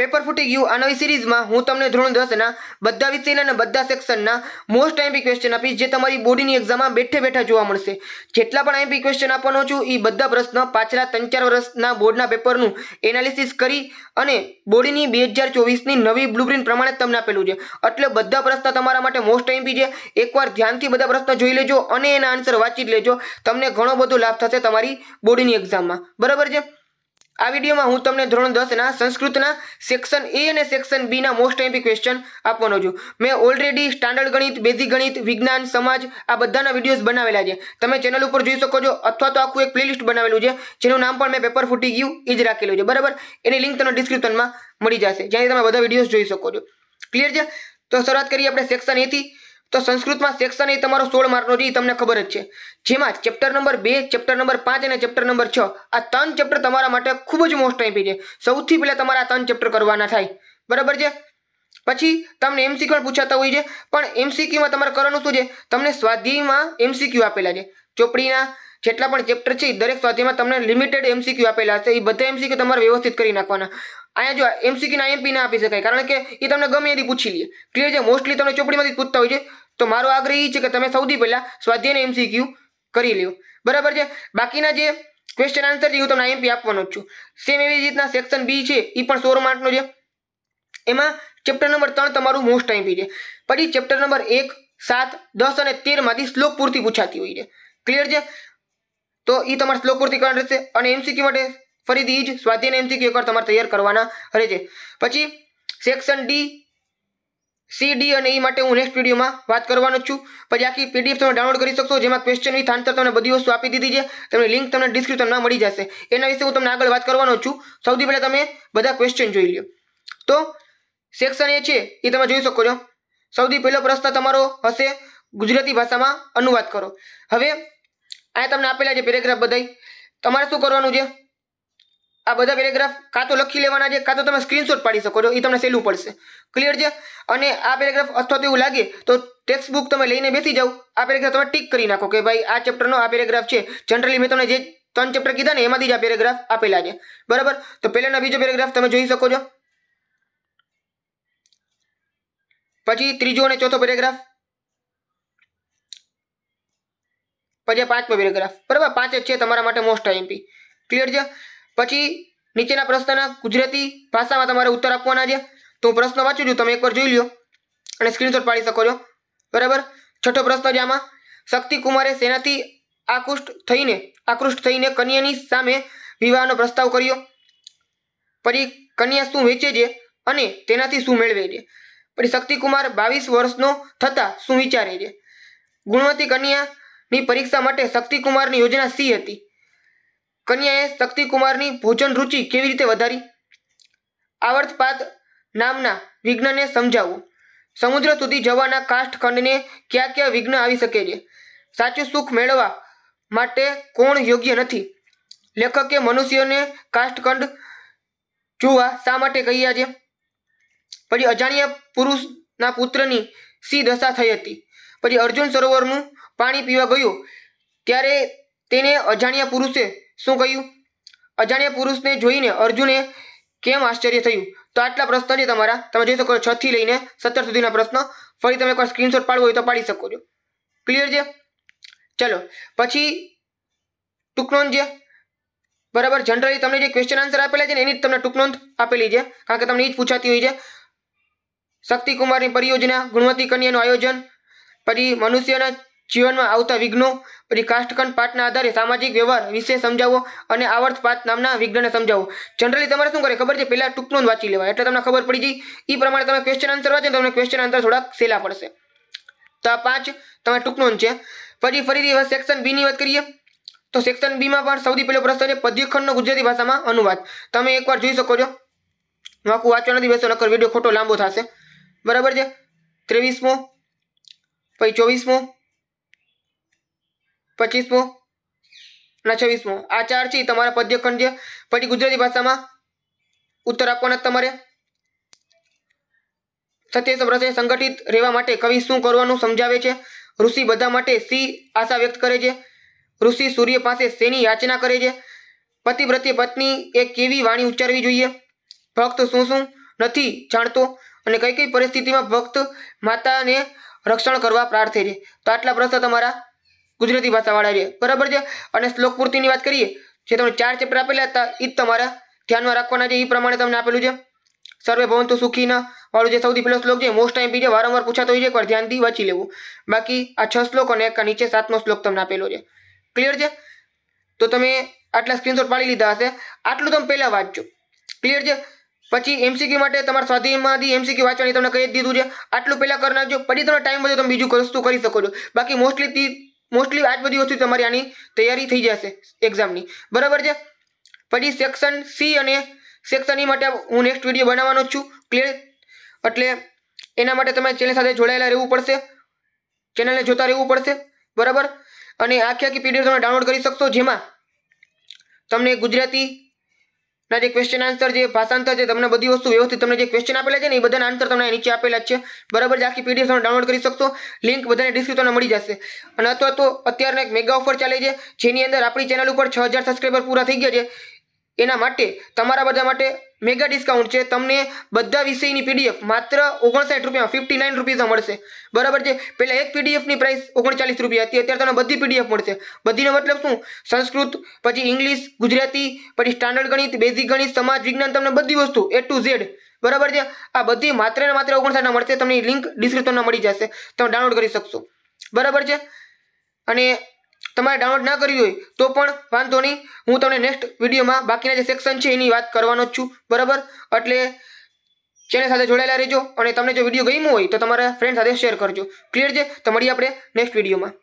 paper ફૂટી ગયું આ નવી સિરીઝમાં હું તમને ધોરણ દસના બધા વિષયના અને બધા સેક્શનના મોસ્ટ આઈએમપી ક્વેશ્ચન આપીશ જે તમારી બોર્ડની એક્ઝામમાં બેઠે બેઠા જોવા મળશે જેટલા પણ આઈએમપી ક્વેશ્ચન આપવાનો છું એ બધા પ્રશ્ન પાછલા ત્રણ ચાર વર્ષના બોર્ડના પેપરનું એનાલિસિસ કરી અને બોર્ડની બે હજાર ચોવીસની નવી બ્લુપ્રિન્ટ પ્રમાણે તમને આપેલું છે એટલે બધા પ્રશ્ન તમારા માટે મોસ્ટ આઈએમપી છે એકવાર ધ્યાનથી બધા પ્રશ્ન જોઈ લેજો અને એના આન્સર વાંચી લેજો તમને ઘણો બધો લાભ થશે તમારી બોર્ડની એક્ઝામમાં બરાબર છે આ વિડીયોમાં હું તમને ધોરણ દસના સંસ્કૃતના સેક્શન એ અને સેક્શન બીના મોસ્ટ એમ્પી ક્વેશ્ચન આપવાનો છું મેં ઓલરેડી સ્ટાન્ડર્ડ ગણિત બેઝિક ગણિત વિજ્ઞાન સમાજ આ બધાના વિડીયોઝ બનાવેલા છે તમે ચેનલ ઉપર જોઈ શકો છો અથવા તો આખું એક પ્લેલિસ્ટ બનાવેલું છે જેનું નામ પણ મેં પેપર ફૂટી ગયું એ જ રાખેલું છે બરાબર એની લિંક તમને ડિસ્ક્રિપ્શનમાં મળી જશે જ્યાંથી તમે બધા વિડીયોઝ જોઈ શકો છો ક્લિયર છે તો શરૂઆત કરીએ આપણે સેક્શન એથી તો સંસ્કૃતમાં સેક્શન એ તમારો સોળ માર્કનો જે તમને ખબર જ છે જેમાં ચેપ્ટર નંબર બે ચેપ્ટર નંબર પાંચ અને ચેપ્ટર નંબર છ આ ત્રણ ચેપ્ટર તમારા માટે ખૂબ જ મોસ્ટ એમ્પી છે સૌથી પહેલાં તમારા ત્રણ ચેપ્ટર કરવાના થાય બરાબર છે પછી તમને એમસીક્યુ પણ પૂછાતા હોય છે પણ એમસીક્યુમાં તમારે કરવાનું શું છે તમને સ્વાધ્યાયમાં એમસીક્યુ આપેલા છે ચોપડીના જેટલા પણ ચેપ્ટર છે દરેક સ્વાધ્યાયમાં તમને લિમિટેડ એમસીક્યુ આપેલા હશે એ બધા એમસીક્યુ તમારે વ્યવસ્થિત કરી નાખવાના અહીંયા જો એમસીક્યુના એમપી ના આપી શકાય કારણ કે એ તમને ગમે એથી પૂછી લે ક્લિયર છે મોસ્ટલી તમને ચોપડીમાંથી પૂછતા હોય છે તો મારો આગ્રહ એ છે કે તમે સૌથી પહેલાં સ્વાધ્યાયને એમસીક્યુ કરી લ્યો બરાબર છે બાકીના જે ક્વેશ્ચન આન્સર છે હું તમને આઈએમપી આપવાનો જ છું સેમ એવી રીતના સેક્શન બી છે એ પણ સોળ માર્કનો છે એમાં ચેપ્ટર નંબર ત્રણ તમારું મોસ્ટ આઈએમપી છે પછી ચેપ્ટર નંબર એક સાત દસ અને તેરમાંથી શ્લોક પૂરતી પૂછાતી હોય છે ક્લિયર છે તો એ તમારે શ્લોક પૂરતી કરવાનું રહેશે અને એમસીક્યુ માટે ફરીથી એ જ સ્વાધ્યાય એમસીક્યુ એકવાર તમારે તૈયાર કરવાના રહે છે પછી સેક્શન ડી સીડી અને એ e માટે હું નેક્સ્ટ વિડીયોમાં વાત કરવાનો છું પછી આખી પીડીએફ તમે ડાઉનલોડ કરી શકશો જેમાં ક્વેશ્ચન વિથ આન્સર તમને બધી વસ્તુ આપી દીધી છે તમને લિંક તમને ડિસ્ક્રિપ્શનમાં મળી જશે એના વિશે હું તમને આગળ વાત કરવાનો છું સૌથી પહેલાં તમે બધા ક્વેશ્ચન જોઈ લો તો સેક્શન એ છે એ તમે જોઈ શકો છો સૌથી પહેલો પ્રશ્ન તમારો હશે ગુજરાતી ભાષામાં અનુવાદ કરો હવે આ તમને આપેલા છે પેરેગ્રાફ બધાય તમારે શું કરવાનું છે આ બધા પેરેગ્રાફ કાં તો લખી લેવાના છે કાં તો તમે સ્ક્રીનશોટ પાડી શકો છો એ તમને સહેલું પડશે ક્લિયર છે અને આ પેરેગ્રાફ અથવા તો એવું લાગે તો ટેક્સ્ટ બુક તમે લઈને બેસી જાઓ આ પેરેગ્રાફ તમે ટીક કરી નાખો કે ભાઈ આ ચેપ્ટરનો આ પેરેગ્રાફ છે જનરલી મેં તમને જે ત્રણ ચેપ્ટર કીધા ને એમાંથી જ આ પેરેગ્રાફ આપેલા છે બરાબર તો પહેલાંના બીજો પેરેગ્રાફ તમે જોઈ શકો છો પછી ત્રીજો અને ચોથો પેરેગ્રાફ પછી પાંચમો પેરેગ્રાફ બરાબર પાંચ જ છે તમારા માટે મોસ્ટ આઈએમપી ક્લિયર છે પછી નીચેના પ્રશ્નના ગુજરાતી ભાષામાં તમારે ઉત્તર આપવાના છે તો હું પ્રશ્ન વાંચું છું તમે એકવાર જોઈ લો અને સ્ક્રીનશોટ પાડી શકો છો બરાબર છઠ્ઠો પ્રશ્ન છે આમાં શક્તિકુમારે કુમારે સેનાથી આકૃષ્ટ થઈને આકૃષ્ટ થઈને કન્યાની સામે વિવાહનો પ્રસ્તાવ કર્યો પછી કન્યા શું વેચે છે અને તેનાથી શું મેળવે છે પછી શક્તિકુમાર બાવીસ વર્ષનો થતાં શું વિચારે છે ગુણવતી કન્યાની પરીક્ષા માટે શક્તિકુમારની યોજના સી હતી કન્યાએ શક્તિકુમારની ભોજન રુચિ કેવી રીતે વધારી આવર્તપાત નામના વિઘ્નને સમજાવવું સમુદ્ર સુધી જવાના કાષ્ઠ ખંડને કયા કયા વિઘ્ન આવી શકે છે સાચું સુખ મેળવવા માટે કોણ યોગ્ય નથી લેખકે મનુષ્યોને કાષ્ઠખંડ જોવા શા માટે કહ્યા છે પછી અજાણ્યા પુરુષના પુત્રની સી દશા થઈ હતી પછી અર્જુન સરોવરનું પાણી પીવા ગયું ત્યારે તેને અજાણ્યા પુરુષે શું કહ્યું અજાણ્યા પુરુષને જોઈને અર્જુને કેમ આશ્ચર્ય થયું તો આટલા પ્રશ્ન છે તમારા તમે જોઈ શકો છો થી લઈને સત્તર સુધીના પ્રશ્ન ફરી તમે એકવાર સ્ક્રીનશોટ પાડવો હોય તો પાડી શકો છો ક્લિયર છે ચલો પછી ટૂંકનોન છે બરાબર જનરલી તમને જે ક્વેશ્ચન આન્સર આપેલા છે ને એની જ તમને ટૂંકનોંધ આપેલી છે કારણ કે તમને એ જ પૂછાતી હોય છે શક્તિકુમારની પરિયોજના ગુણવતી કન્યાનું આયોજન પછી મનુષ્યના જીવનમાં આવતા વિઘ્નો પછી કાષ્ટખંડ પાઠના આધારે સામાજિક વ્યવહાર વિશે સમજાવો અને આવર્ત પાઠ નામના વિઘ્નને સમજાવો જનરલી તમારે શું કરે ખબર છે પહેલાં ટૂંકનો વાંચી લેવા એટલે તમને ખબર પડી જઈ એ પ્રમાણે તમે ક્વેશ્ચન આન્સર વાંચો તમને ક્વેશ્ચન આન્સર થોડાક સહેલા પડશે તો આ પાંચ તમે ટૂંકનો છે પછી ફરીથી સેક્શન બીની વાત કરીએ તો સેક્શન બીમાં પણ સૌથી પહેલો પ્રશ્ન છે પદ્યખંડનો ગુજરાતી ભાષામાં અનુવાદ તમે એકવાર જોઈ શકો છો હું વાંચવા નથી બેસો નકર વિડીયો ખોટો લાંબો થશે બરાબર છે ત્રેવીસમો પછી ચોવીસમો પચીસમો ના છવ્વીસમો આ ચાર છે તમારા પદ્યખંડ છે પછી ગુજરાતી ભાષામાં ઉત્તર આપવાના તમારે સત્ય સમરસે સંગઠિત રહેવા માટે કવિ શું કરવાનું સમજાવે છે ઋષિ બધા માટે સી આશા વ્યક્ત કરે છે ઋષિ સૂર્ય પાસે શેની યાચના કરે છે પતિ પ્રત્યે પત્ની એ કેવી વાણી ઉચ્ચારવી જોઈએ ભક્ત શું શું નથી જાણતો અને કઈ કઈ પરિસ્થિતિમાં ભક્ત માતાને રક્ષણ કરવા પ્રાર્થે છે તો આટલા પ્રશ્ન તમારા ગુજરાતી ભાષાવાળા છે બરાબર છે અને શ્લોક પૂર્તિની વાત કરીએ જે તમે ચાર ચેપ્ટર આપેલા હતા એ જ તમારા ધ્યાનમાં રાખવાના છે એ પ્રમાણે તમને આપેલું છે સર્વે ભવંતુ સુખીના વાળું જે સૌથી પહેલો શ્લોક છે મોસ્ટ ટાઈમ પી બીજે વારંવાર પૂછાતો હોય છે એકવાર ધ્યાનથી વાંચી લેવું બાકી આ છ શ્લોક અને એક નીચે સાતમો શ્લોક તમને આપેલો છે ક્લિયર છે તો તમે આટલા સ્ક્રીનશોટ પાડી લીધા હશે આટલું તમે પહેલાં વાંચજો ક્લિયર છે પછી એમસીક્યુ માટે તમારા સ્વાધ્યાયમાંથી એમસીક્યુ વાંચવાની તમને કહી દીધું છે આટલું પહેલાં કરી નાખજો પછી તમે ટાઈમ બધો તમે બીજું વસ્તુ કરી શકો છો બાકી મોસ્ટલી મોસ્ટલી આ જ બધી વસ્તુ તમારી આની તૈયારી થઈ જશે એક્ઝામની બરાબર છે પછી સેક્શન સી અને સેક્શન ઈ e માટે હું નેક્સ્ટ વિડીયો બનાવવાનો છું ક્લિયર એટલે એના માટે તમારે ચેનલ સાથે જોડાયેલા રહેવું પડશે ચેનલને જોતા રહેવું પડશે બરાબર અને આખી આખી પીડીએફ તમે ડાઉનલોડ કરી શકશો જેમાં તમને ગુજરાતી ના જે ક્વેશ્ચન આન્સર જે ભાષાંતર છે તમને બધી વસ્તુ વ્યવસ્થિત તમને જે ક્વેશ્ચન આપેલા છે ને એ બધાના આન્સર તમને નીચે આપેલા છે બરાબર જે આખી પીડીએફ તમે ડાઉનલોડ કરી શકશો લિંક બધાને ડિસ્ક્રિપ્શનમાં મળી જશે અને અથવા તો અત્યારના એક મેગા ઓફર ચાલે છે જેની અંદર આપણી ચેનલ ઉપર છ હજાર સબસ્ક્રાઈબર પૂરા થઈ ગયા છે એના માટે તમારા બધા માટે મેગા ડિસ્કાઉન્ટ છે તમને બધા વિષયની પીડીએફ માત્ર ઓગણસાઠ રૂપિયામાં ફિફ્ટી નાઇન રૂપિયામાં મળશે બરાબર છે પહેલાં એક પીડીએફની પ્રાઇસ ઓગણચાલીસ રૂપિયા હતી અત્યારે તમને બધી પીડીએફ મળશે બધીનો મતલબ શું સંસ્કૃત પછી ઇંગ્લિશ ગુજરાતી પછી સ્ટાન્ડર્ડ ગણિત બેઝિક ગણિત સમાજ વિજ્ઞાન તમને બધી વસ્તુ એ ટુ ઝેડ બરાબર છે આ બધી માત્ર ને માત્ર ઓગણસાઠના મળશે તમને લિંક ડિસ્ક્રિપ્શનમાં મળી જશે તમે ડાઉનલોડ કરી શકશો બરાબર છે અને તમારે ડાઉનલોડ ના કરવી હોય તો પણ વાંધો નહીં હું તમને નેક્સ્ટ વિડીયોમાં બાકીના જે સેક્શન છે એની વાત કરવાનો જ છું બરાબર એટલે ચેનલ સાથે જોડાયેલા રહેજો અને તમને જો વિડીયો ગમ્યો હોય તો તમારા ફ્રેન્ડ સાથે શેર કરજો ક્લિયર છે તો મળીએ આપણે નેક્સ્ટ વિડીયોમાં